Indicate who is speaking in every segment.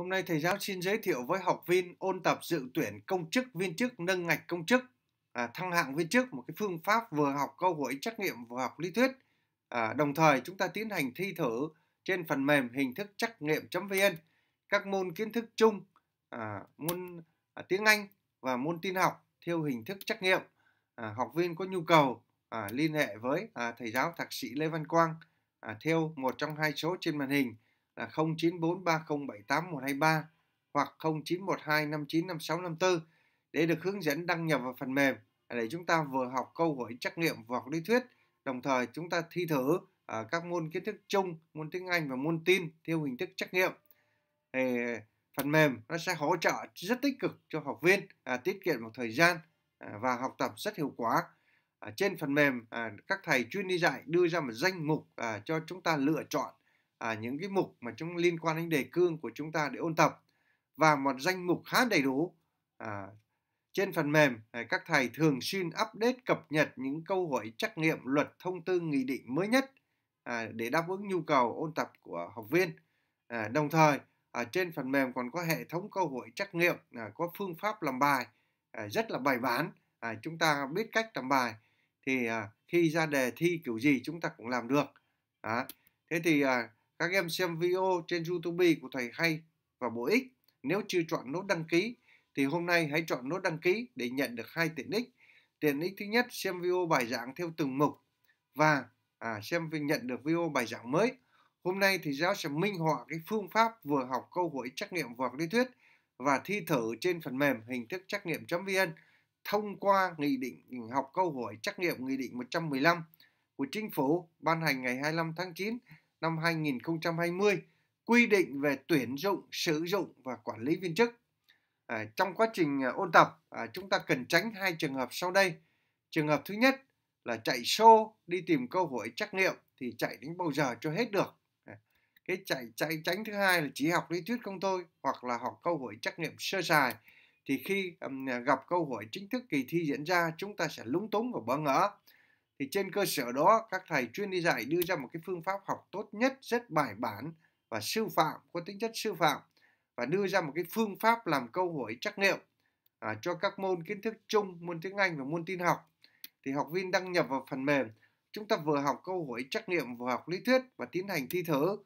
Speaker 1: Hôm nay thầy giáo xin giới thiệu với học viên ôn tập dự tuyển công chức viên chức nâng ngạch công chức à, thăng hạng viên chức một cái phương pháp vừa học câu hỏi trắc nghiệm vừa học lý thuyết. À, đồng thời chúng ta tiến hành thi thử trên phần mềm hình thức trắc nghiệm.vn các môn kiến thức chung, à, môn à, tiếng Anh và môn tin học theo hình thức trắc nghiệm. À, học viên có nhu cầu à, liên hệ với à, thầy giáo thạc sĩ Lê Văn Quang à, theo một trong hai số trên màn hình là 0943078123 hoặc 0912595654 để được hướng dẫn đăng nhập vào phần mềm à, để chúng ta vừa học câu hỏi trắc nghiệm vừa học lý thuyết đồng thời chúng ta thi thử ở à, các môn kiến thức chung, môn tiếng Anh và môn tin theo hình thức trắc nghiệm. Thì phần mềm nó sẽ hỗ trợ rất tích cực cho học viên à, tiết kiệm một thời gian à, và học tập rất hiệu quả. À, trên phần mềm à, các thầy chuyên đi dạy đưa ra một danh mục à, cho chúng ta lựa chọn à, những cái mục mà chúng liên quan đến đề cương của chúng ta để ôn tập và một danh mục khá đầy đủ à, trên phần mềm à, các thầy thường xuyên update cập nhật những câu hỏi trắc nghiệm luật thông tư nghị định mới nhất à, để đáp ứng nhu cầu ôn tập của học viên à, đồng thời ở à, trên phần mềm còn có hệ thống câu hỏi trắc nghiệm à, có phương pháp làm bài à, rất là bài bản à, chúng ta biết cách làm bài thì à, khi ra đề thi kiểu gì chúng ta cũng làm được à, thế thì à, các em xem video trên YouTube của thầy hay và bổ ích. Nếu chưa chọn nút đăng ký thì hôm nay hãy chọn nút đăng ký để nhận được hai tiện ích. Tiện ích thứ nhất xem video bài giảng theo từng mục và à, xem nhận được video bài giảng mới. Hôm nay thì giáo sẽ minh họa cái phương pháp vừa học câu hỏi trắc nghiệm vừa học lý thuyết và thi thử trên phần mềm hình thức trắc nghiệm.vn thông qua nghị định học câu hỏi trắc nghiệm nghị định 115 của chính phủ ban hành ngày 25 tháng 9 năm 2020 quy định về tuyển dụng, sử dụng và quản lý viên chức. À, trong quá trình à, ôn tập, à, chúng ta cần tránh hai trường hợp sau đây. Trường hợp thứ nhất là chạy show đi tìm câu hỏi trắc nghiệm thì chạy đến bao giờ cho hết được. À, cái chạy chạy tránh thứ hai là chỉ học lý thuyết không thôi hoặc là học câu hỏi trắc nghiệm sơ sài thì khi um, gặp câu hỏi chính thức kỳ thi diễn ra chúng ta sẽ lúng túng và bỡ ngỡ thì trên cơ sở đó các thầy chuyên đi dạy đưa ra một cái phương pháp học tốt nhất rất bài bản và sư phạm có tính chất sư phạm và đưa ra một cái phương pháp làm câu hỏi trắc nghiệm à, cho các môn kiến thức chung môn tiếng Anh và môn tin học thì học viên đăng nhập vào phần mềm chúng ta vừa học câu hỏi trắc nghiệm vừa học lý thuyết và tiến hành thi thử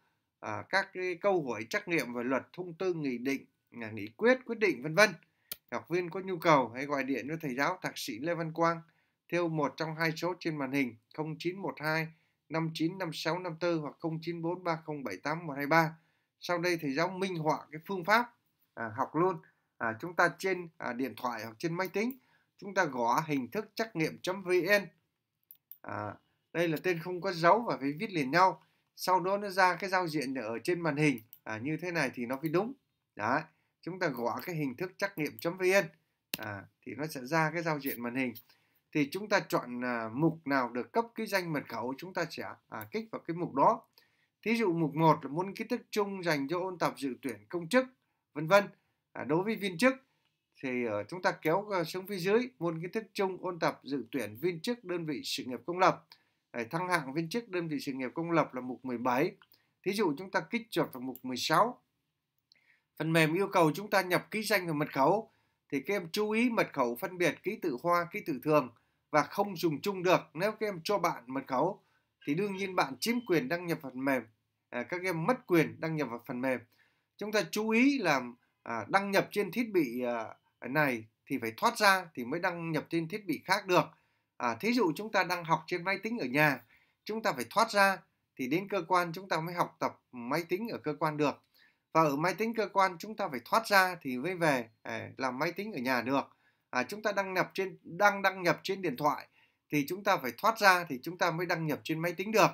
Speaker 1: à, các cái câu hỏi trắc nghiệm về luật thông tư nghị định à, nghị quyết quyết định vân vân học viên có nhu cầu hãy gọi điện cho thầy giáo thạc sĩ lê văn quang theo một trong hai số trên màn hình 0912 595654 hoặc 0943078123. Sau đây thầy giáo minh họa cái phương pháp à, học luôn. À, chúng ta trên à, điện thoại hoặc trên máy tính chúng ta gõ hình thức trắc nghiệm.vn. À, đây là tên không có dấu và phải viết liền nhau. Sau đó nó ra cái giao diện ở trên màn hình à, như thế này thì nó mới đúng. Đấy, chúng ta gõ cái hình thức trắc nghiệm.vn à, thì nó sẽ ra cái giao diện màn hình thì chúng ta chọn à, mục nào được cấp cái danh mật khẩu chúng ta sẽ à, kích vào cái mục đó thí dụ mục 1 là môn kiến thức chung dành cho ôn tập dự tuyển công chức vân vân à, đối với viên chức thì ở ờ, chúng ta kéo ờ, xuống phía dưới môn kiến thức chung ôn tập dự tuyển viên chức đơn vị sự nghiệp công lập để thăng hạng viên chức đơn vị sự nghiệp công lập là mục 17 thí dụ chúng ta kích chuột vào mục 16 phần mềm yêu cầu chúng ta nhập ký danh và mật khẩu thì các em chú ý mật khẩu phân biệt ký tự hoa ký tự thường và không dùng chung được nếu các em cho bạn mật khẩu thì đương nhiên bạn chiếm quyền đăng nhập phần mềm à, các em mất quyền đăng nhập vào phần mềm chúng ta chú ý là à, đăng nhập trên thiết bị à, này thì phải thoát ra thì mới đăng nhập trên thiết bị khác được à, thí dụ chúng ta đang học trên máy tính ở nhà chúng ta phải thoát ra thì đến cơ quan chúng ta mới học tập máy tính ở cơ quan được và ở máy tính cơ quan chúng ta phải thoát ra thì mới về à, làm máy tính ở nhà được à, chúng ta đăng nhập trên đang đăng nhập trên điện thoại thì chúng ta phải thoát ra thì chúng ta mới đăng nhập trên máy tính được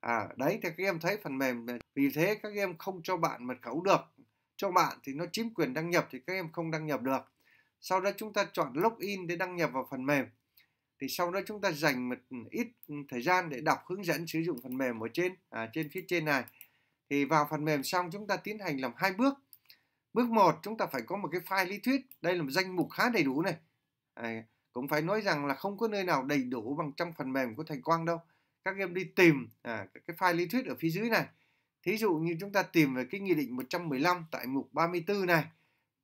Speaker 1: à đấy thì các em thấy phần mềm vì thế các em không cho bạn mật khẩu được cho bạn thì nó chiếm quyền đăng nhập thì các em không đăng nhập được sau đó chúng ta chọn login để đăng nhập vào phần mềm thì sau đó chúng ta dành một ít thời gian để đọc hướng dẫn sử dụng phần mềm ở trên à, trên phía trên này thì vào phần mềm xong chúng ta tiến hành làm hai bước Bước 1 chúng ta phải có một cái file lý thuyết. Đây là một danh mục khá đầy đủ này. À, cũng phải nói rằng là không có nơi nào đầy đủ bằng trong phần mềm của thầy Quang đâu. Các em đi tìm à, cái file lý thuyết ở phía dưới này. Thí dụ như chúng ta tìm về cái nghị định 115 tại mục 34 này.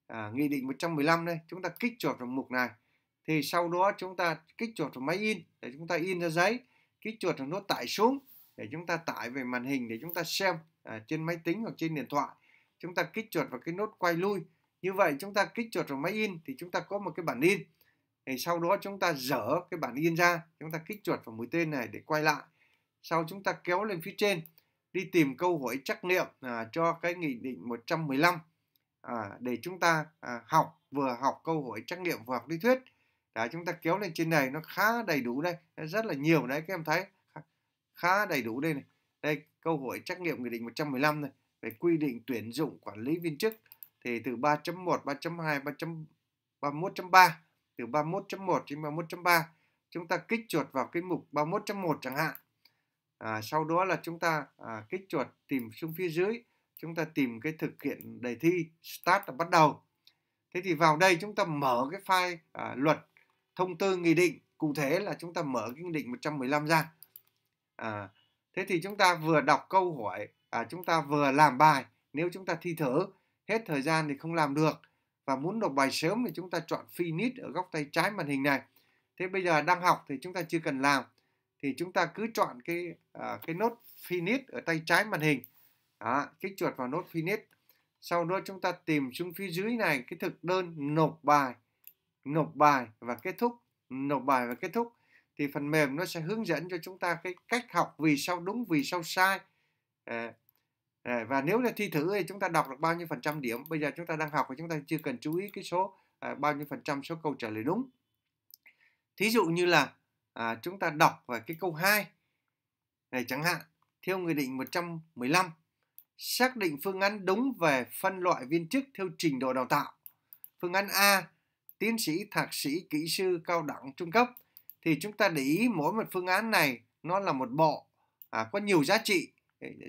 Speaker 1: À, nghị định 115 đây, chúng ta kích chuột vào mục này. Thì sau đó chúng ta kích chuột vào máy in để chúng ta in ra giấy. Kích chuột vào nó tải xuống để chúng ta tải về màn hình để chúng ta xem à, trên máy tính hoặc trên điện thoại chúng ta kích chuột vào cái nút quay lui như vậy chúng ta kích chuột vào máy in thì chúng ta có một cái bản in thì sau đó chúng ta dở cái bản in ra chúng ta kích chuột vào mũi tên này để quay lại sau chúng ta kéo lên phía trên đi tìm câu hỏi trắc nghiệm à, cho cái nghị định 115 à, để chúng ta à, học vừa học câu hỏi trắc nghiệm vừa học lý thuyết đã chúng ta kéo lên trên này nó khá đầy đủ đây rất là nhiều đấy các em thấy khá đầy đủ đây này đây câu hỏi trắc nghiệm nghị định 115 này về quy định tuyển dụng quản lý viên chức thì từ 3.1, 3.2, 31.3 từ 31.1 đến 31.3 chúng ta kích chuột vào cái mục 31.1 chẳng hạn à, sau đó là chúng ta à, kích chuột tìm xuống phía dưới chúng ta tìm cái thực hiện đề thi start là bắt đầu thế thì vào đây chúng ta mở cái file à, luật thông tư nghị định cụ thể là chúng ta mở cái nghị định 115 ra à, thế thì chúng ta vừa đọc câu hỏi à, chúng ta vừa làm bài nếu chúng ta thi thử hết thời gian thì không làm được và muốn nộp bài sớm thì chúng ta chọn finish ở góc tay trái màn hình này thế bây giờ đang học thì chúng ta chưa cần làm thì chúng ta cứ chọn cái à, cái nốt finish ở tay trái màn hình à, kích chuột vào nốt finish sau đó chúng ta tìm xuống phía dưới này cái thực đơn nộp bài nộp bài và kết thúc nộp bài và kết thúc thì phần mềm nó sẽ hướng dẫn cho chúng ta cái cách học vì sao đúng vì sao sai à, và nếu là thi thử thì chúng ta đọc được bao nhiêu phần trăm điểm bây giờ chúng ta đang học và chúng ta chưa cần chú ý cái số à, bao nhiêu phần trăm số câu trả lời đúng thí dụ như là à, chúng ta đọc về cái câu 2 này chẳng hạn theo Nghị định 115 xác định phương án đúng về phân loại viên chức theo trình độ đào tạo phương án A tiến sĩ thạc sĩ kỹ sư cao đẳng trung cấp thì chúng ta để ý mỗi một phương án này nó là một bộ à, có nhiều giá trị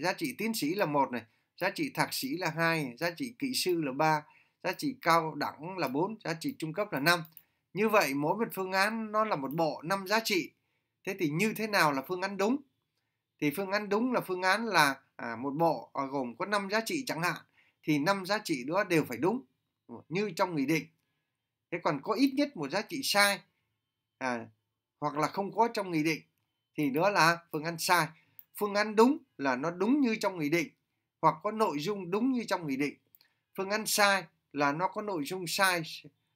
Speaker 1: giá trị tiến sĩ là một này giá trị thạc sĩ là hai giá trị kỹ sư là ba giá trị cao đẳng là bốn, giá trị trung cấp là năm. Như vậy mỗi một phương án nó là một bộ năm giá trị. Thế thì như thế nào là phương án đúng? Thì phương án đúng là phương án là à, một bộ à, gồm có năm giá trị chẳng hạn thì năm giá trị đó đều phải đúng như trong nghị định. Thế còn có ít nhất một giá trị sai à, hoặc là không có trong nghị định thì đó là phương án sai phương án đúng là nó đúng như trong nghị định hoặc có nội dung đúng như trong nghị định phương án sai là nó có nội dung sai uh,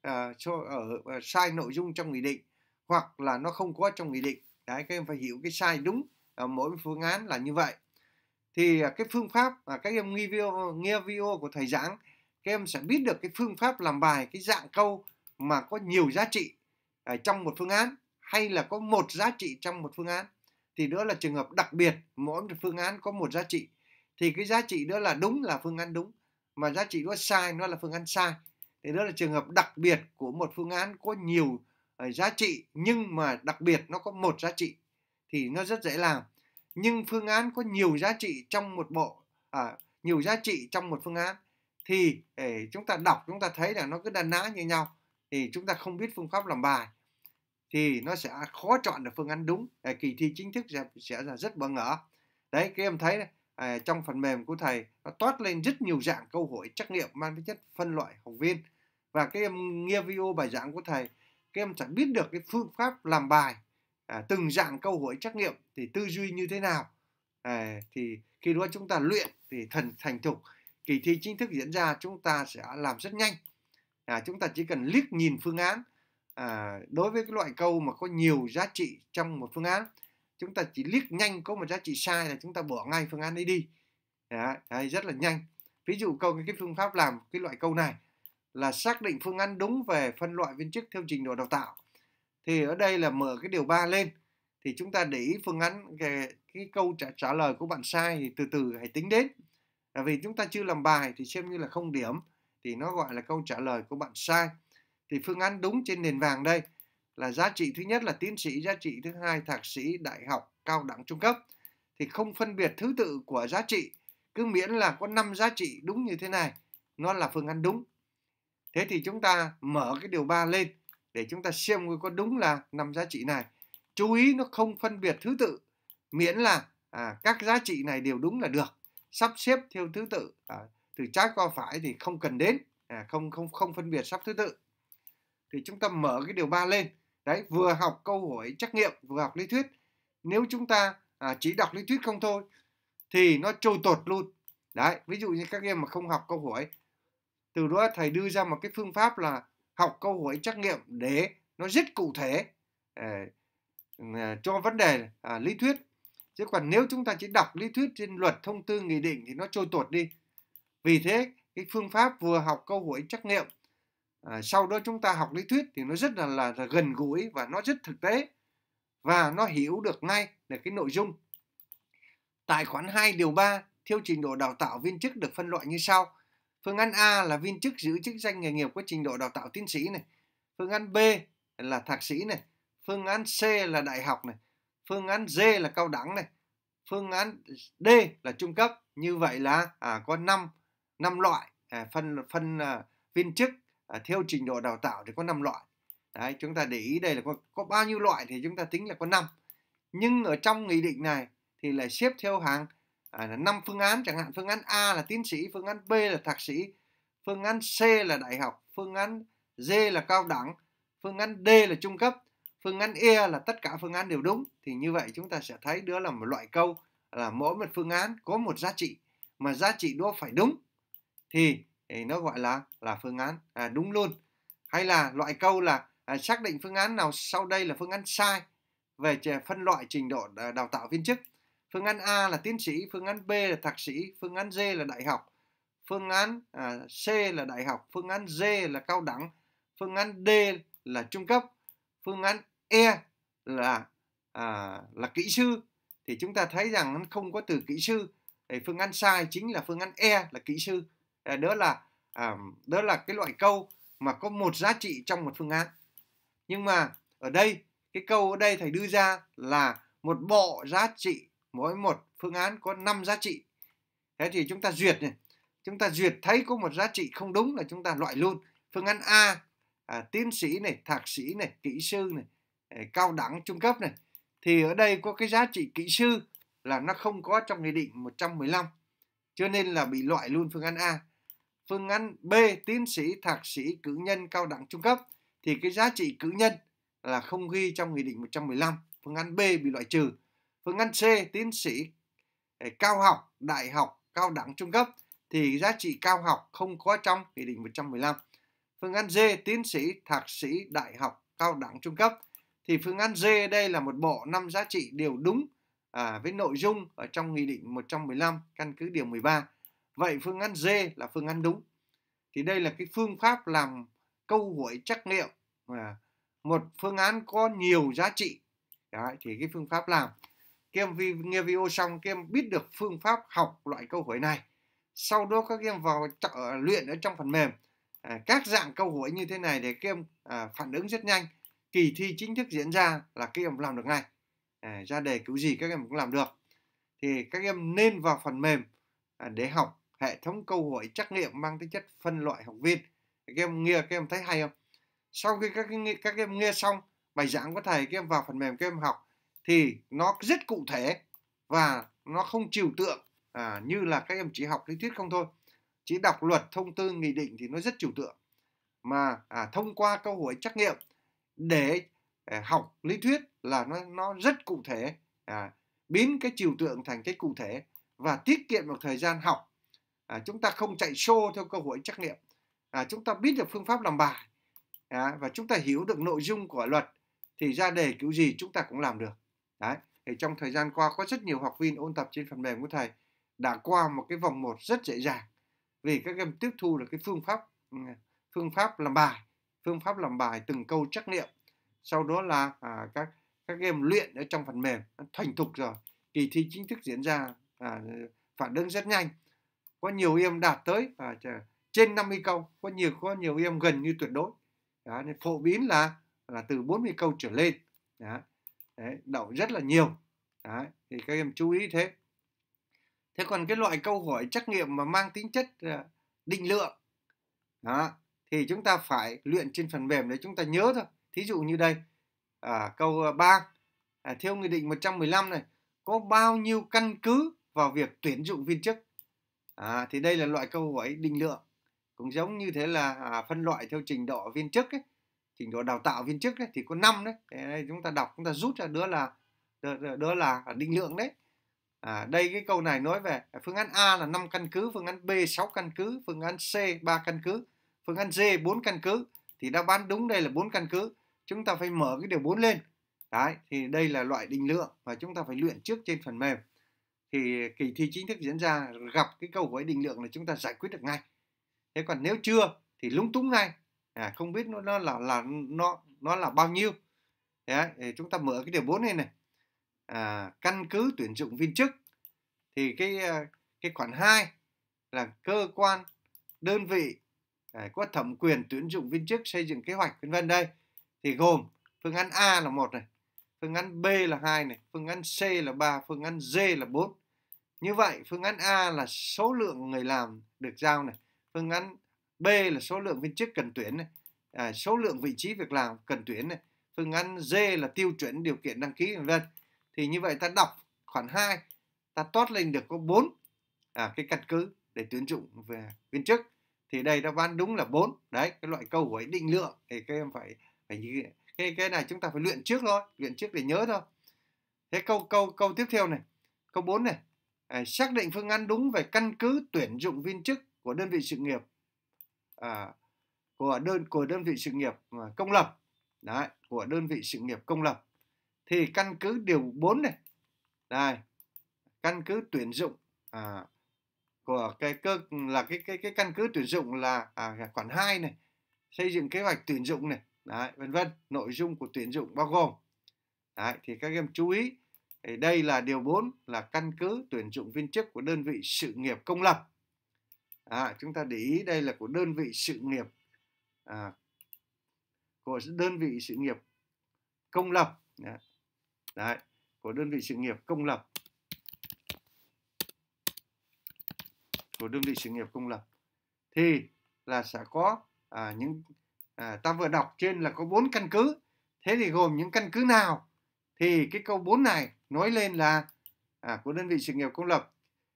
Speaker 1: ở uh, sai nội dung trong nghị định hoặc là nó không có trong nghị định đấy các em phải hiểu cái sai đúng uh, mỗi phương án là như vậy thì uh, cái phương pháp mà uh, các em nghe video nghe video của thầy giảng các em sẽ biết được cái phương pháp làm bài cái dạng câu mà có nhiều giá trị ở trong một phương án hay là có một giá trị trong một phương án thì đó là trường hợp đặc biệt mỗi phương án có một giá trị thì cái giá trị đó là đúng là phương án đúng mà giá trị đó sai nó là phương án sai thì đó là trường hợp đặc biệt của một phương án có nhiều ờ, giá trị nhưng mà đặc biệt nó có một giá trị thì nó rất dễ làm nhưng phương án có nhiều giá trị trong một bộ à, nhiều giá trị trong một phương án thì để chúng ta đọc chúng ta thấy là nó cứ đan ná như nhau thì chúng ta không biết phương pháp làm bài thì nó sẽ khó chọn được phương án đúng à, kỳ thi chính thức sẽ, sẽ là rất bỡ ngỡ đấy các em thấy à, trong phần mềm của thầy nó toát lên rất nhiều dạng câu hỏi trắc nghiệm mang tính chất phân loại học viên và các em nghe video bài giảng của thầy các em sẽ biết được cái phương pháp làm bài à, từng dạng câu hỏi trắc nghiệm thì tư duy như thế nào à, thì khi đó chúng ta luyện thì thần thành thục kỳ thi chính thức diễn ra chúng ta sẽ làm rất nhanh à, chúng ta chỉ cần liếc nhìn phương án à, đối với cái loại câu mà có nhiều giá trị trong một phương án chúng ta chỉ liếc nhanh có một giá trị sai là chúng ta bỏ ngay phương án ấy đi đấy, rất là nhanh ví dụ câu cái phương pháp làm cái loại câu này là xác định phương án đúng về phân loại viên chức theo trình độ đào tạo thì ở đây là mở cái điều 3 lên thì chúng ta để ý phương án cái, cái câu trả, trả lời của bạn sai thì từ từ hãy tính đến là vì chúng ta chưa làm bài thì xem như là không điểm thì nó gọi là câu trả lời của bạn sai thì phương án đúng trên nền vàng đây là giá trị thứ nhất là tiến sĩ, giá trị thứ hai thạc sĩ, đại học, cao đẳng trung cấp thì không phân biệt thứ tự của giá trị cứ miễn là có 5 giá trị đúng như thế này nó là phương án đúng thế thì chúng ta mở cái điều 3 lên để chúng ta xem có đúng là 5 giá trị này chú ý nó không phân biệt thứ tự miễn là à, các giá trị này đều đúng là được sắp xếp theo thứ tự à, từ trái qua phải thì không cần đến à, không không không phân biệt sắp thứ tự thì chúng ta mở cái điều 3 lên đấy vừa học câu hỏi trắc nghiệm vừa học lý thuyết nếu chúng ta à, chỉ đọc lý thuyết không thôi thì nó trôi tột luôn đấy ví dụ như các em mà không học câu hỏi từ đó thầy đưa ra một cái phương pháp là học câu hỏi trắc nghiệm để nó rất cụ thể à, à, cho vấn đề à, lý thuyết chứ còn nếu chúng ta chỉ đọc lý thuyết trên luật thông tư nghị định thì nó trôi tuột đi vì thế cái phương pháp vừa học câu hỏi trắc nghiệm à, sau đó chúng ta học lý thuyết thì nó rất là, là là gần gũi và nó rất thực tế và nó hiểu được ngay là cái nội dung tại khoản 2 điều 3 theo trình độ đào tạo viên chức được phân loại như sau phương án A là viên chức giữ chức danh nghề nghiệp có trình độ đào tạo tiến sĩ này phương án B là thạc sĩ này phương án C là đại học này phương án D là cao đẳng này phương án D là trung cấp như vậy là à, có 5 năm loại à, phân phân à, viên chức à, theo trình độ đào tạo thì có 5 loại đấy chúng ta để ý đây là có, có bao nhiêu loại thì chúng ta tính là có 5 nhưng ở trong nghị định này thì lại xếp theo hàng à, 5 phương án chẳng hạn phương án A là tiến sĩ phương án B là thạc sĩ phương án C là đại học phương án D là cao đẳng phương án D là trung cấp phương án E là tất cả phương án đều đúng thì như vậy chúng ta sẽ thấy đó là một loại câu là mỗi một phương án có một giá trị mà giá trị đó phải đúng thì thì nó gọi là là phương án à, đúng luôn hay là loại câu là à, xác định phương án nào sau đây là phương án sai về phân loại trình độ đào tạo viên chức phương án A là tiến sĩ phương án B là thạc sĩ phương án D là đại học phương án à, C là đại học phương án D là cao đẳng phương án D là trung cấp phương án E là à, là kỹ sư thì chúng ta thấy rằng không có từ kỹ sư thì phương án sai chính là phương án E là kỹ sư Ờ, đó là à, đó là cái loại câu mà có một giá trị trong một phương án nhưng mà ở đây cái câu ở đây thầy đưa ra là một bộ giá trị mỗi một phương án có 5 giá trị thế thì chúng ta duyệt này chúng ta duyệt thấy có một giá trị không đúng là chúng ta loại luôn phương án A à, tiến sĩ này thạc sĩ này kỹ sư này à, cao đẳng trung cấp này thì ở đây có cái giá trị kỹ sư là nó không có trong nghị định 115 cho nên là bị loại luôn phương án A Phương án B tiến sĩ, thạc sĩ, cử nhân, cao đẳng, trung cấp thì cái giá trị cử nhân là không ghi trong Nghị định 115. Phương án B bị loại trừ. Phương án C tiến sĩ, ờ, cao học, đại học, cao đẳng, trung cấp thì giá trị cao học không có trong Nghị định 115. Phương án D tiến sĩ, thạc sĩ, đại học, cao đẳng, trung cấp thì phương án D đây là một bộ năm giá trị đều đúng à, với nội dung ở trong Nghị định 115 căn cứ điều 13 Vậy phương án D là phương án đúng. Thì đây là cái phương pháp làm câu hỏi trắc nghiệm à, một phương án có nhiều giá trị. Đấy, thì cái phương pháp làm các em vì, nghe video xong các em biết được phương pháp học loại câu hỏi này sau đó các em vào trợ, luyện ở trong phần mềm à, các dạng câu hỏi như thế này để các em à, phản ứng rất nhanh kỳ thi chính thức diễn ra là các em làm được ngay à, ra đề cứu gì các em cũng làm được thì các em nên vào phần mềm à, để học hệ thống câu hỏi trắc nghiệm mang tính chất phân loại học viên các em nghe các em thấy hay không sau khi các các em nghe xong bài giảng của thầy các em vào phần mềm các em học thì nó rất cụ thể và nó không trừu tượng à, như là các em chỉ học lý thuyết không thôi chỉ đọc luật thông tư nghị định thì nó rất trừu tượng mà à, thông qua câu hỏi trắc nghiệm để à, học lý thuyết là nó nó rất cụ thể à, biến cái trừu tượng thành cái cụ thể và tiết kiệm được thời gian học à, chúng ta không chạy show theo cơ hội trắc nghiệm à, chúng ta biết được phương pháp làm bài à, và chúng ta hiểu được nội dung của luật thì ra đề kiểu gì chúng ta cũng làm được đấy thì trong thời gian qua có rất nhiều học viên ôn tập trên phần mềm của thầy đã qua một cái vòng một rất dễ dàng vì các em tiếp thu được cái phương pháp ừ, phương pháp làm bài phương pháp làm bài từng câu trắc nghiệm sau đó là à, các các em luyện ở trong phần mềm thành thục rồi kỳ thi chính thức diễn ra à, phản ứng rất nhanh có nhiều em đạt tới và trên 50 câu có nhiều có nhiều em gần như tuyệt đối đó, nên phổ biến là là từ 40 câu trở lên đó. Đấy, đậu rất là nhiều đó. thì các em chú ý thế thế còn cái loại câu hỏi trắc nghiệm mà mang tính chất à, định lượng đó, thì chúng ta phải luyện trên phần mềm để chúng ta nhớ thôi thí dụ như đây à, câu 3 à, à, theo nghị định 115 này có bao nhiêu căn cứ vào việc tuyển dụng viên chức à, thì đây là loại câu hỏi định lượng cũng giống như thế là à, phân loại theo trình độ viên chức ấy, trình độ đào tạo viên chức ấy, thì có năm đấy đây chúng ta đọc chúng ta rút ra đó là đó, đó là định lượng đấy à, đây cái câu này nói về phương án A là 5 căn cứ phương án B 6 căn cứ phương án C 3 căn cứ phương án D 4 căn cứ thì đáp án đúng đây là 4 căn cứ chúng ta phải mở cái điều 4 lên đấy thì đây là loại định lượng và chúng ta phải luyện trước trên phần mềm thì kỳ thi chính thức diễn ra gặp cái câu hỏi định lượng là chúng ta giải quyết được ngay thế còn nếu chưa thì lúng túng ngay à, không biết nó, nó là là nó nó là bao nhiêu thế thì chúng ta mở cái điều 4 này này à, căn cứ tuyển dụng viên chức thì cái à, cái khoản 2 là cơ quan đơn vị à, có thẩm quyền tuyển dụng viên chức xây dựng kế hoạch vân vân đây thì gồm phương án A là một này phương án B là hai này phương án C là ba phương án D là bốn như vậy phương án A là số lượng người làm được giao này, phương án B là số lượng viên chức cần tuyển này, à, số lượng vị trí việc làm cần tuyển này, phương án D là tiêu chuẩn điều kiện đăng ký vân Thì như vậy ta đọc khoản 2 ta toát lên được có 4 à, cái căn cứ để tuyển dụng về viên chức thì đây đáp án đúng là 4 đấy cái loại câu của định lượng thì các em phải phải như cái cái này chúng ta phải luyện trước thôi luyện trước để nhớ thôi thế câu câu câu tiếp theo này câu 4 này à, xác định phương án đúng về căn cứ tuyển dụng viên chức của đơn vị sự nghiệp à, của đơn của đơn vị sự nghiệp à, công lập đấy, của đơn vị sự nghiệp công lập thì căn cứ điều 4 này đây căn cứ tuyển dụng à, của cái cơ là cái cái cái căn cứ tuyển dụng là à, khoản 2 này xây dựng kế hoạch tuyển dụng này đấy, vân vân nội dung của tuyển dụng bao gồm đấy, thì các em chú ý đây là điều 4 là căn cứ tuyển dụng viên chức của đơn vị sự nghiệp công lập. À, chúng ta để ý đây là của đơn vị sự nghiệp à, của đơn vị sự nghiệp công lập. Đấy, của đơn vị sự nghiệp công lập. Của đơn vị sự nghiệp công lập. Thì là sẽ có à, những à, ta vừa đọc trên là có bốn căn cứ. Thế thì gồm những căn cứ nào? Thì cái câu 4 này nói lên là à, của đơn vị sự nghiệp công lập.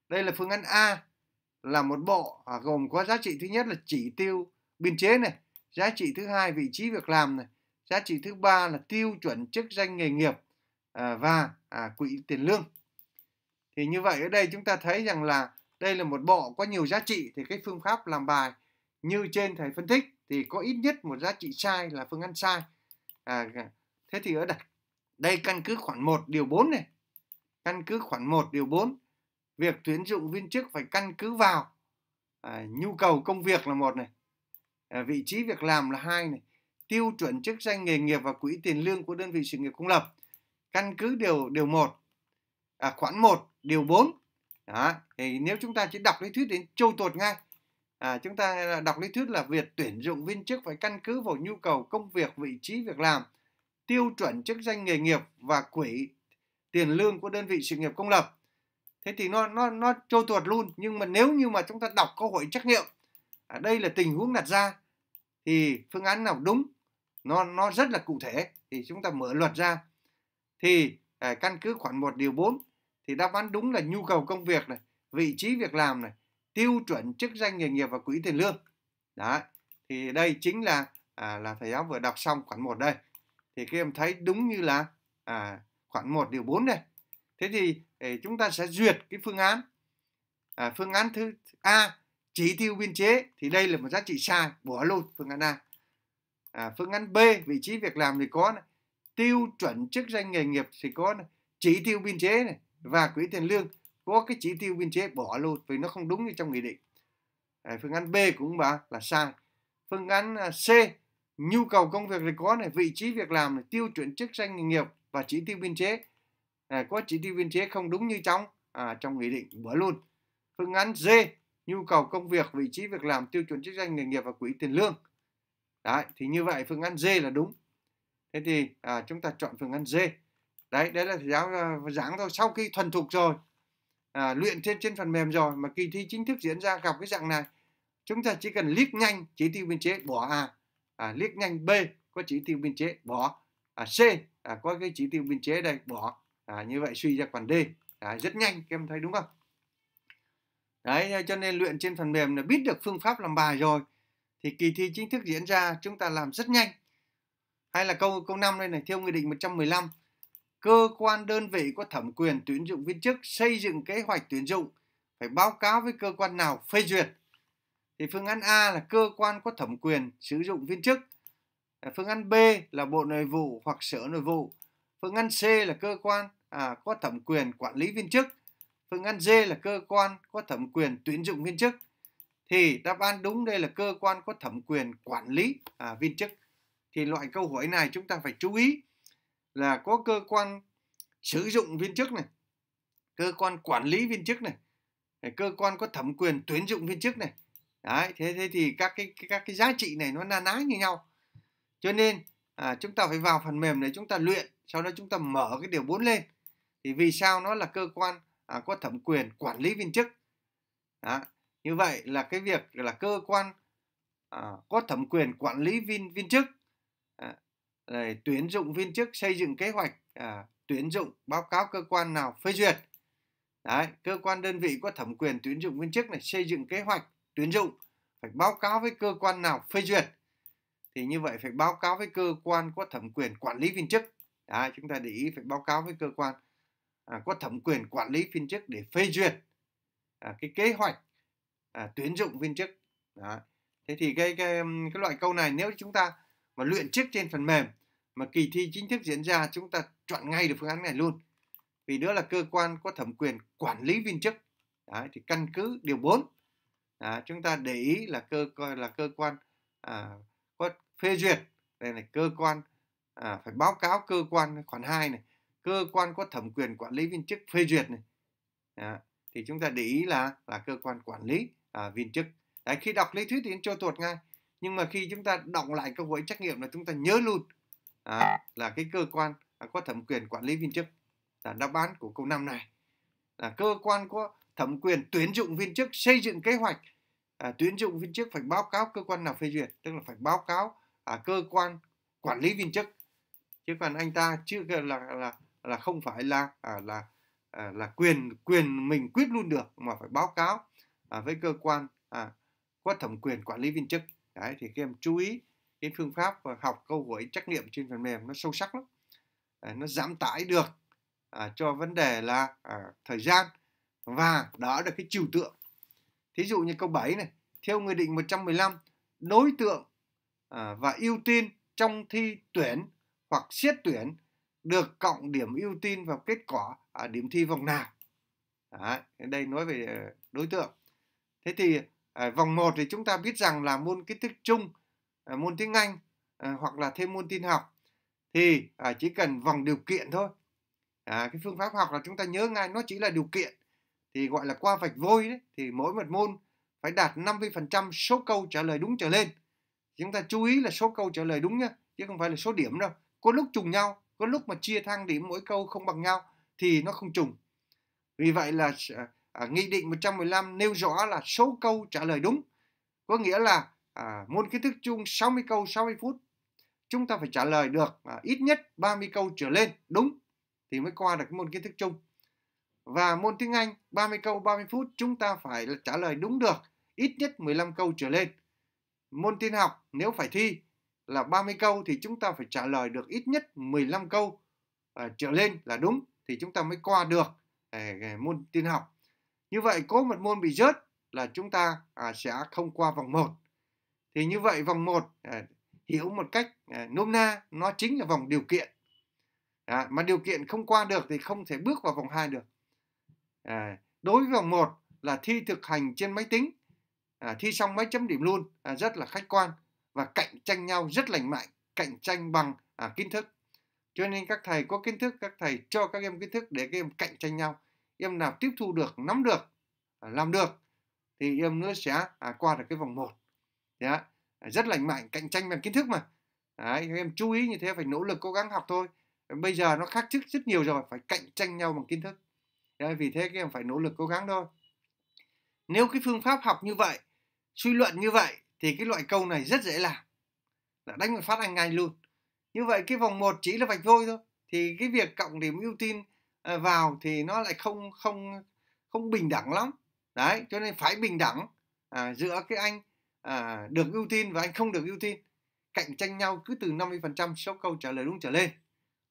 Speaker 1: Đây là phương án A là một bộ à, gồm có giá trị thứ nhất là chỉ tiêu biên chế này, giá trị thứ hai vị trí việc làm này, giá trị thứ ba là tiêu chuẩn chức danh nghề nghiệp à, và à, quỹ tiền lương. Thì như vậy ở đây chúng ta thấy rằng là đây là một bộ có nhiều giá trị thì cái phương pháp làm bài như trên thầy phân tích thì có ít nhất một giá trị sai là phương án sai. À, thế thì ở đặt đây căn cứ khoản 1 điều 4 này. Căn cứ khoản 1 điều 4. Việc tuyển dụng viên chức phải căn cứ vào à, nhu cầu công việc là một này. À, vị trí việc làm là hai này. Tiêu chuẩn chức danh nghề nghiệp và quỹ tiền lương của đơn vị sự nghiệp công lập. Căn cứ điều điều 1 à, khoản 1 điều 4. Đó, thì nếu chúng ta chỉ đọc lý thuyết đến trâu tuột ngay. À, chúng ta đọc lý thuyết là việc tuyển dụng viên chức phải căn cứ vào nhu cầu công việc, vị trí việc làm tiêu chuẩn chức danh nghề nghiệp và quỹ tiền lương của đơn vị sự nghiệp công lập thế thì nó nó nó trôi tuột luôn nhưng mà nếu như mà chúng ta đọc câu hỏi trắc nghiệm ở à, đây là tình huống đặt ra thì phương án nào đúng nó nó rất là cụ thể thì chúng ta mở luật ra thì à, căn cứ khoản 1 điều 4 thì đáp án đúng là nhu cầu công việc này vị trí việc làm này tiêu chuẩn chức danh nghề nghiệp và quỹ tiền lương đó thì đây chính là à, là thầy giáo vừa đọc xong khoản 1 đây thì các em thấy đúng như là à, khoản 1 điều 4 đây thế thì ờ, chúng ta sẽ duyệt cái phương án à, phương án thứ A chỉ tiêu biên chế thì đây là một giá trị sai bỏ luôn phương án A à, phương án B vị trí việc làm thì có này. tiêu chuẩn chức danh nghề nghiệp thì có này. chỉ tiêu biên chế này và quỹ tiền lương có cái chỉ tiêu biên chế bỏ luôn vì nó không đúng như trong nghị định à, phương án B cũng bảo là sai phương án à, C nhu cầu công việc thì có này vị trí việc làm này tiêu chuẩn chức danh nghề nghiệp và chỉ tiêu biên chế à, có chỉ tiêu biên chế không đúng như trong à, trong nghị định bữa luôn phương án D nhu cầu công việc vị trí việc làm tiêu chuẩn chức danh nghề nghiệp và quỹ tiền lương đấy thì như vậy phương án D là đúng thế thì à, chúng ta chọn phương án D đấy đấy là giáo à, giảng thôi sau khi thuần thục rồi à, luyện trên trên phần mềm rồi mà kỳ thi chính thức diễn ra gặp cái dạng này chúng ta chỉ cần lít nhanh chỉ tiêu biên chế bỏ à à, liếc nhanh B có chỉ tiêu biên chế bỏ à, C à, có cái chỉ tiêu biên chế đây bỏ à, như vậy suy ra còn D à, rất nhanh các em thấy đúng không đấy cho nên luyện trên phần mềm là biết được phương pháp làm bài rồi thì kỳ thi chính thức diễn ra chúng ta làm rất nhanh hay là câu câu 5 đây này theo nghị định 115 cơ quan đơn vị có thẩm quyền tuyển dụng viên chức xây dựng kế hoạch tuyển dụng phải báo cáo với cơ quan nào phê duyệt thì phương án A là cơ quan có thẩm quyền sử dụng viên chức à, phương án B là bộ nội vụ hoặc sở nội vụ phương án C là cơ quan à, có thẩm quyền quản lý viên chức phương án D là cơ quan có thẩm quyền tuyển dụng viên chức thì đáp án đúng đây là cơ quan có thẩm quyền quản lý à, viên chức thì loại câu hỏi này chúng ta phải chú ý là có cơ quan sử dụng viên chức này cơ quan quản lý viên chức này cơ quan có thẩm quyền tuyển dụng viên chức này đấy thế thế thì các cái các cái giá trị này nó na ná như nhau cho nên à, chúng ta phải vào phần mềm để chúng ta luyện sau đó chúng ta mở cái điều 4 lên thì vì sao nó là cơ quan à, có thẩm quyền quản lý viên chức đó. như vậy là cái việc là cơ quan à, có thẩm quyền quản lý viên viên chức à, rồi tuyển dụng viên chức xây dựng kế hoạch à, tuyển dụng báo cáo cơ quan nào phê duyệt đấy cơ quan đơn vị có thẩm quyền tuyển dụng viên chức này xây dựng kế hoạch tuyển dụng phải báo cáo với cơ quan nào phê duyệt thì như vậy phải báo cáo với cơ quan có thẩm quyền quản lý viên chức à, chúng ta để ý phải báo cáo với cơ quan à, có thẩm quyền quản lý viên chức để phê duyệt à, cái kế hoạch à, tuyển dụng viên chức Đó. thế thì cái, cái cái loại câu này nếu chúng ta mà luyện trước trên phần mềm mà kỳ thi chính thức diễn ra chúng ta chọn ngay được phương án này luôn vì đó là cơ quan có thẩm quyền quản lý viên chức Đấy, thì căn cứ điều 4 à, chúng ta để ý là cơ coi là cơ quan à, có phê duyệt đây này cơ quan à, phải báo cáo cơ quan khoản 2 này cơ quan có thẩm quyền quản lý viên chức phê duyệt này à, thì chúng ta để ý là là cơ quan quản lý à, viên chức đấy khi đọc lý thuyết thì cho tuột ngay nhưng mà khi chúng ta đọc lại câu hỏi trách nhiệm là chúng ta nhớ luôn à, là cái cơ quan à, có thẩm quyền quản lý viên chức là đáp án của câu 5 này là cơ quan có thẩm quyền tuyển dụng viên chức xây dựng kế hoạch à, tuyển dụng viên chức phải báo cáo cơ quan nào phê duyệt tức là phải báo cáo à, cơ quan quản lý viên chức chứ còn anh ta chưa là là là không phải là à, là à, là quyền quyền mình quyết luôn được mà phải báo cáo à, với cơ quan à, có thẩm quyền quản lý viên chức đấy thì các em chú ý cái phương pháp và học câu hỏi trắc nghiệm trên phần mềm nó sâu sắc lắm à, nó giảm tải được à, cho vấn đề là à, thời gian và đó là cái chiều tượng Thí dụ như câu 7 này, theo Nghị định 115, đối tượng à, và ưu tiên trong thi tuyển hoặc xét tuyển được cộng điểm ưu tiên vào kết quả ở điểm thi vòng nào. Đấy, đây nói về ờ, đối tượng. Thế thì à, vòng 1 thì chúng ta biết rằng là môn kiến thức chung, à, môn tiếng Anh hoặc là thêm môn tin học thì chỉ cần vòng điều kiện thôi. À, cái phương pháp học là chúng ta nhớ ngay nó chỉ là điều kiện thì gọi là qua vạch vôi đấy, thì mỗi một môn phải đạt 50% số câu trả lời đúng trở lên. Chúng ta chú ý là số câu trả lời đúng nhá chứ không phải là số điểm đâu. Có lúc trùng nhau, có lúc mà chia thang điểm mỗi câu không bằng nhau thì nó không trùng. Vì vậy là à, à Nghị định 115 nêu rõ là số câu trả lời đúng. Có nghĩa là à, môn kiến thức chung 60 câu 60 phút chúng ta phải trả lời được à, ít nhất 30 câu trở lên đúng thì mới qua được môn kiến thức chung. Và môn tiếng Anh 30 câu 30 phút chúng ta phải trả lời đúng được ít nhất 15 câu trở lên. Môn tin học nếu phải thi là 30 câu thì chúng ta phải trả lời được ít nhất 15 câu uh, trở lên là đúng thì chúng ta mới qua được uh, môn tin học. Như vậy có một môn bị rớt là chúng ta uh, sẽ không qua vòng 1. Thì như vậy vòng 1 uh, hiểu một cách uh, nôm na nó chính là vòng điều kiện. À, mà điều kiện không qua được thì không thể bước vào vòng 2 được à, đối với vòng một là thi thực hành trên máy tính à, thi xong máy chấm điểm luôn à, rất là khách quan và cạnh tranh nhau rất lành mạnh cạnh tranh bằng à, kiến thức cho nên các thầy có kiến thức các thầy cho các em kiến thức để các em cạnh tranh nhau em nào tiếp thu được nắm được à, làm được thì em nữa sẽ à, qua được cái vòng một À, rất lành mạnh cạnh tranh bằng kiến thức mà Đấy, các em chú ý như thế phải nỗ lực cố gắng học thôi bây giờ nó khác trước rất nhiều rồi phải cạnh tranh nhau bằng kiến thức Đấy, vì thế các em phải nỗ lực cố gắng thôi nếu cái phương pháp học như vậy suy luận như vậy thì cái loại câu này rất dễ làm là đánh một phát anh ngay luôn như vậy cái vòng 1 chỉ là vạch vôi thôi thì cái việc cộng điểm ưu tiên ờ, vào thì nó lại không không không bình đẳng lắm đấy cho nên phải bình đẳng à, giữa cái anh à, được ưu tiên và anh không được ưu tiên cạnh tranh nhau cứ từ 50% số câu trả lời đúng trở lên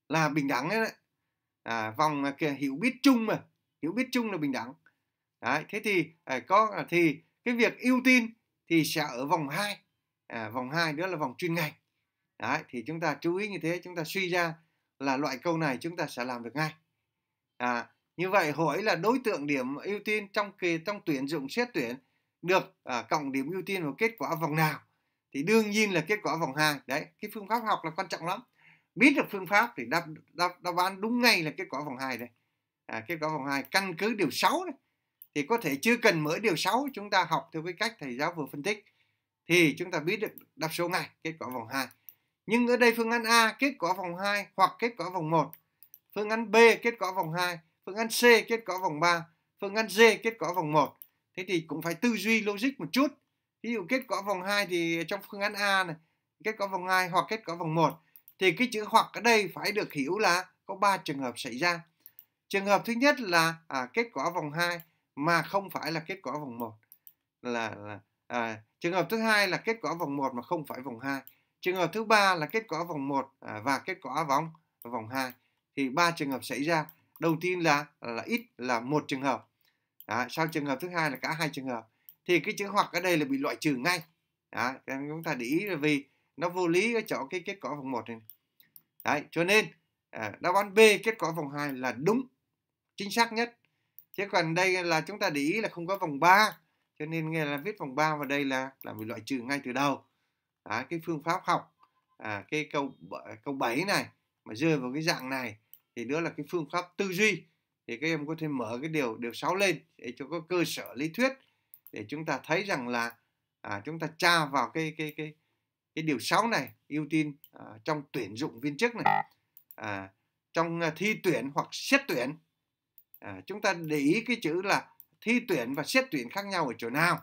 Speaker 1: là bình đẳng đấy, À, vòng kìa hiểu biết chung mà hiểu biết chung là bình đẳng Đấy, thế thì à, có à, thì cái việc ưu tiên thì sẽ ở vòng 2 à, vòng 2 đó là vòng chuyên ngành Đấy, thì chúng ta chú ý như thế chúng ta suy ra là loại câu này chúng ta sẽ làm được ngay à, như vậy hỏi là đối tượng điểm ưu tiên trong kỳ trong tuyển dụng xét tuyển được à, cộng điểm ưu tiên vào kết quả vòng nào thì đương nhiên là kết quả vòng 2 đấy cái phương pháp học là quan trọng lắm biết được phương pháp thì đáp đáp đáp án đúng ngay là kết quả vòng 2 đấy à, kết quả vòng 2 căn cứ điều 6 này, thì có thể chưa cần mở điều 6 chúng ta học theo cái cách thầy giáo vừa phân tích thì chúng ta biết được đáp số ngay kết quả vòng 2 nhưng ở đây phương án A kết quả vòng 2 hoặc kết quả vòng 1 phương án B kết quả vòng 2 phương án C kết quả vòng 3 phương án D kết quả vòng 1 thế thì cũng phải tư duy logic một chút ví dụ kết quả vòng 2 thì trong phương án A này kết quả vòng 2 hoặc kết quả vòng 1 thì cái chữ hoặc ở đây phải được hiểu là có 3 trường hợp xảy ra Trường hợp thứ nhất là à, kết quả vòng 2 mà không phải là kết quả vòng 1. Là, là à, trường hợp thứ hai là kết quả vòng 1 mà không phải vòng 2. Trường hợp thứ ba là kết quả vòng 1 à, và kết quả vòng vòng 2. Thì ba trường hợp xảy ra. Đầu tiên là là ít là một trường hợp. À, sau trường hợp thứ hai là cả hai trường hợp. Thì cái chữ hoặc ở đây là bị loại trừ ngay. À, chúng ta để ý là vì nó vô lý ở chỗ cái kết quả vòng 1 này. Đấy, cho nên à, đáp án B kết quả vòng 2 là đúng chính xác nhất thế còn đây là chúng ta để ý là không có vòng 3 cho nên nghe là viết vòng 3 vào đây là là mình loại trừ ngay từ đầu Đó, cái phương pháp học à, cái câu câu 7 này mà rơi vào cái dạng này thì đó là cái phương pháp tư duy thì các em có thể mở cái điều điều 6 lên để cho có cơ sở lý thuyết để chúng ta thấy rằng là à, chúng ta tra vào cái cái cái cái điều 6 này ưu tiên à, trong tuyển dụng viên chức này à, trong à, thi tuyển hoặc xét tuyển à, chúng ta để ý cái chữ là thi tuyển và xét tuyển khác nhau ở chỗ nào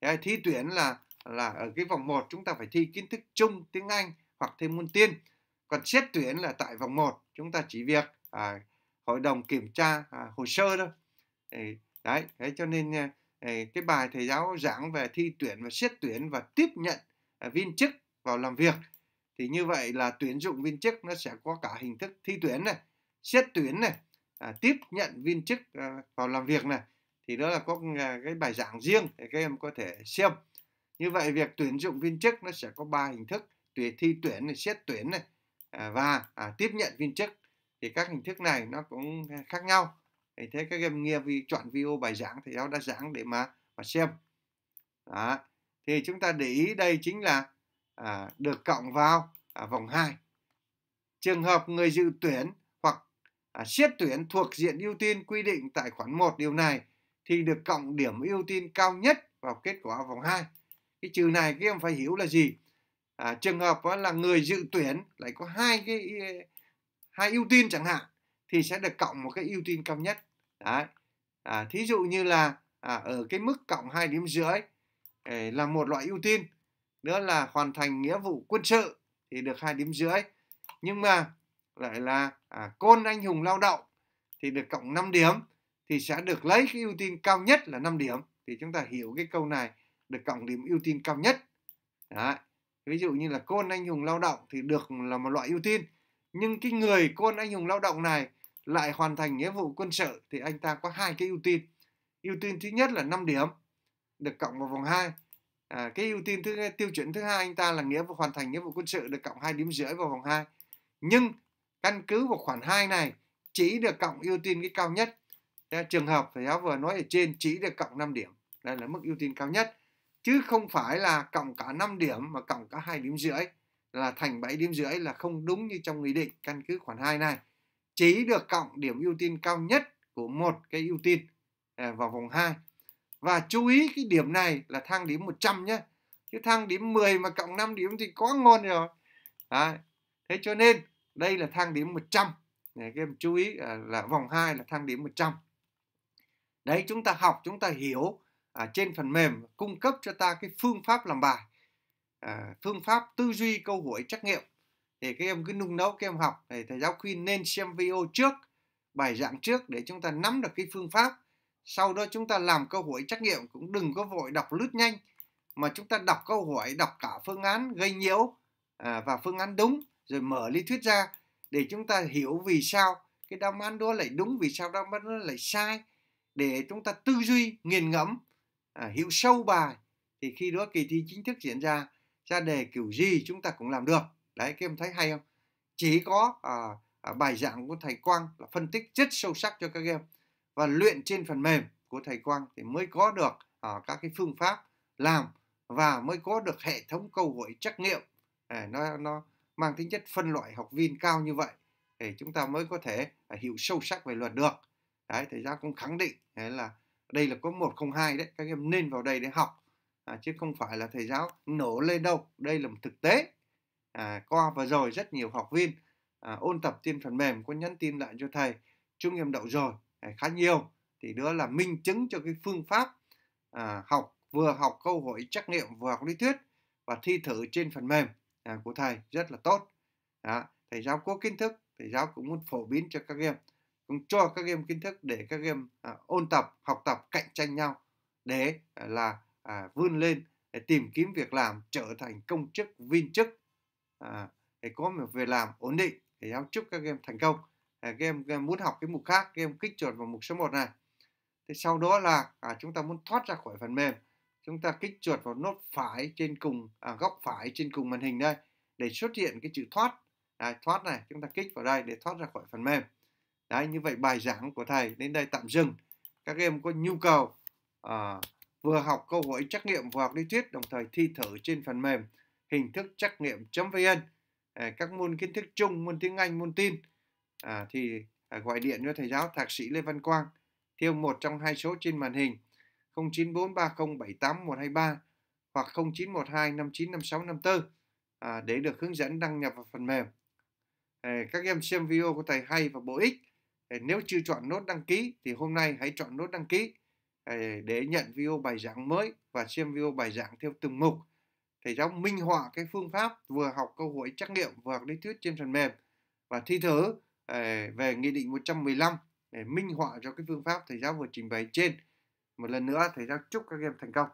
Speaker 1: Đấy, thi tuyển là là ở cái vòng 1 chúng ta phải thi kiến thức chung tiếng Anh hoặc thêm môn tiên còn xét tuyển là tại vòng 1 chúng ta chỉ việc à, hội đồng kiểm tra à, hồ sơ thôi đấy, đấy thế cho nên à, cái bài thầy giáo giảng về thi tuyển và xét tuyển và tiếp nhận à, viên chức vào làm việc thì như vậy là tuyển dụng viên chức nó sẽ có cả hình thức thi tuyển này xét tuyển này à, tiếp nhận viên chức à, vào làm việc này thì đó là có à, cái bài giảng riêng để các em có thể xem như vậy việc tuyển dụng viên chức nó sẽ có ba hình thức tuyển thi tuyển này xét tuyển này à, và à, tiếp nhận viên chức thì các hình thức này nó cũng à, khác nhau thì thế các em nghe vì chọn video bài giảng thầy giáo đã giảng để mà mà xem đó. thì chúng ta để ý đây chính là à, được cộng vào à, vòng 2 trường hợp người dự tuyển à, siết tuyển thuộc diện ưu tiên quy định tại khoản 1 điều này thì được cộng điểm ưu tiên cao nhất vào kết quả vòng 2. Cái trừ này các em phải hiểu là gì? À, trường hợp là người dự tuyển lại có hai cái hai ưu tiên chẳng hạn thì sẽ được cộng một cái ưu tiên cao nhất. Đấy. À, thí dụ như là à, ở cái mức cộng 2 điểm rưỡi ờ, là một loại ưu tiên nữa là hoàn thành nghĩa vụ quân sự thì được hai điểm rưỡi nhưng mà lại là à, côn anh hùng lao động thì được cộng 5 điểm thì sẽ được lấy cái ưu tiên cao nhất là 5 điểm thì chúng ta hiểu cái câu này được cộng điểm ưu tiên cao nhất Đấy. ví dụ như là côn anh hùng lao động thì được là một loại ưu tiên nhưng cái người côn anh hùng lao động này lại hoàn thành nghĩa vụ quân sự thì anh ta có hai cái ưu tiên ưu tiên thứ nhất là 5 điểm được cộng vào vòng 2 à, cái ưu tiên thứ tiêu chuẩn thứ hai anh ta là nghĩa vụ hoàn thành nghĩa vụ quân sự được cộng 2 điểm rưỡi vào vòng 2 nhưng căn cứ vào khoản 2 này chỉ được cộng ưu tiên cái cao nhất trường hợp thầy giáo vừa nói ở trên chỉ được cộng 5 điểm đây là mức ưu tiên cao nhất chứ không phải là cộng cả 5 điểm mà cộng cả hai điểm rưỡi là thành 7 điểm rưỡi là không đúng như trong nghị định căn cứ khoản 2 này chỉ được cộng điểm ưu tiên cao nhất của một cái ưu tiên à, vào vòng 2 và chú ý cái điểm này là thang điểm 100 nhé chứ thang điểm 10 mà cộng 5 điểm thì quá ngon rồi à, thế cho nên đây là thang điểm 100 này, các em chú ý à, là vòng 2 là thang điểm 100 đấy chúng ta học chúng ta hiểu à, trên phần mềm cung cấp cho ta cái phương pháp làm bài à, phương pháp tư duy câu hỏi trắc nghiệm thì các em cứ nung nấu các em học thì thầy giáo khuyên nên xem video trước bài giảng trước để chúng ta nắm được cái phương pháp sau đó chúng ta làm câu hỏi trắc nghiệm cũng đừng có vội đọc lướt nhanh mà chúng ta đọc câu hỏi đọc cả phương án gây nhiễu à, và phương án đúng rồi mở lý thuyết ra để chúng ta hiểu vì sao cái đáp án đó lại đúng vì sao đáp án đó lại sai để chúng ta tư duy nghiền ngẫm à, hiểu sâu bài thì khi đó kỳ thi chính thức diễn ra ra đề kiểu gì chúng ta cũng làm được đấy các em thấy hay không chỉ có à, à, bài giảng của thầy Quang là phân tích rất sâu sắc cho các em và luyện trên phần mềm của thầy Quang thì mới có được à, các cái phương pháp làm và mới có được hệ thống câu hỏi trắc nghiệm à, nó nó mang tính chất phân loại học viên cao như vậy thì chúng ta mới có thể à, hiểu sâu sắc về luật được đấy thầy giáo cũng khẳng định đấy là đây là có một không hai đấy các em nên vào đây để học à, chứ không phải là thầy giáo nổ lên đâu đây là một thực tế à, qua và rồi rất nhiều học viên à, ôn tập trên phần mềm có nhắn tin lại cho thầy chúng em đậu rồi à, khá nhiều thì đó là minh chứng cho cái phương pháp à, học vừa học câu hỏi trắc nghiệm vừa học lý thuyết và thi thử trên phần mềm à, của thầy rất là tốt đó. thầy giáo có kiến thức thầy giáo cũng muốn phổ biến cho các em cũng cho các em kiến thức để các em à, ôn tập học tập cạnh tranh nhau để à, là à, vươn lên để tìm kiếm việc làm trở thành công chức viên chức à, để có một việc làm ổn định thầy giáo chúc các em thành công à, các, em, các em muốn học cái mục khác các em kích chuột vào mục số 1 này thì sau đó là à, chúng ta muốn thoát ra khỏi phần mềm chúng ta kích chuột vào nốt phải trên cùng à, góc phải trên cùng màn hình đây để xuất hiện cái chữ thoát đấy, thoát này chúng ta kích vào đây để thoát ra khỏi phần mềm đấy như vậy bài giảng của thầy đến đây tạm dừng các em có nhu cầu à, vừa học câu hỏi trắc nghiệm vừa học lý thuyết đồng thời thi thử trên phần mềm hình thức trắc nghiệm.vn à, các môn kiến thức chung môn tiếng Anh môn tin à, thì à, gọi điện cho thầy giáo thạc sĩ Lê Văn Quang theo một trong hai số trên màn hình 0943078123 hoặc 0912595654 à, để được hướng dẫn đăng nhập vào phần mềm. À, các em xem video của thầy hay và bổ ích. À, nếu chưa chọn nốt đăng ký thì hôm nay hãy chọn nốt đăng ký à, để nhận video bài giảng mới và xem video bài giảng theo từng mục. Thầy giáo minh họa cái phương pháp vừa học câu hỏi trắc nghiệm vừa học lý thuyết trên phần mềm và thi thử à, về Nghị định 115 để minh họa cho cái phương pháp thầy giáo vừa trình bày trên một lần nữa thầy giáo chúc các em thành công